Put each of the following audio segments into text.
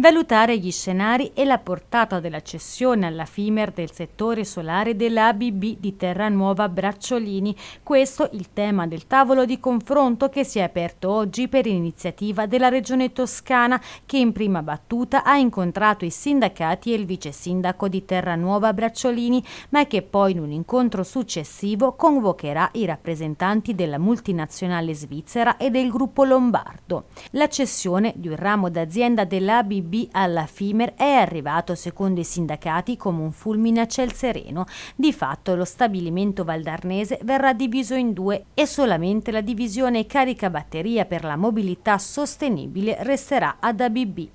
valutare gli scenari e la portata della cessione alla FIMER del settore solare dell'ABB di Terranuova Bracciolini. Questo il tema del tavolo di confronto che si è aperto oggi per iniziativa della Regione Toscana che in prima battuta ha incontrato i sindacati e il vice sindaco di Terranuova Bracciolini, ma che poi in un incontro successivo convocherà i rappresentanti della multinazionale svizzera e del gruppo lombardo. La cessione di un ramo d'azienda dell'ABB B alla FIMER è arrivato secondo i sindacati come un fulmine a ciel sereno. Di fatto lo stabilimento valdarnese verrà diviso in due e solamente la divisione carica batteria per la mobilità sostenibile resterà ad ABB.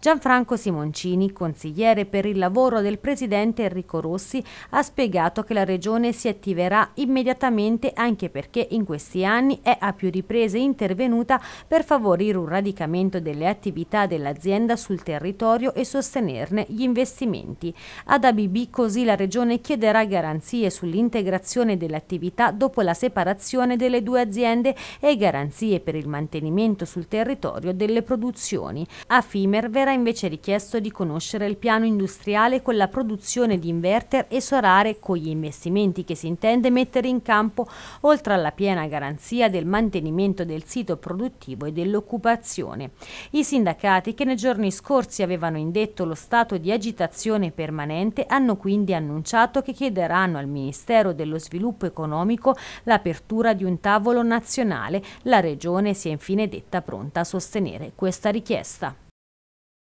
Gianfranco Simoncini, consigliere per il lavoro del presidente Enrico Rossi, ha spiegato che la regione si attiverà immediatamente anche perché in questi anni è a più riprese intervenuta per favorire un radicamento delle attività dell'azienda sul territorio e sostenerne gli investimenti. Ad ABB così la regione chiederà garanzie sull'integrazione dell'attività dopo la separazione delle due aziende e garanzie per il mantenimento sul territorio delle produzioni. A FIMER verrà era invece richiesto di conoscere il piano industriale con la produzione di inverter e solare con gli investimenti che si intende mettere in campo, oltre alla piena garanzia del mantenimento del sito produttivo e dell'occupazione. I sindacati che nei giorni scorsi avevano indetto lo stato di agitazione permanente hanno quindi annunciato che chiederanno al Ministero dello Sviluppo Economico l'apertura di un tavolo nazionale. La Regione si è infine detta pronta a sostenere questa richiesta.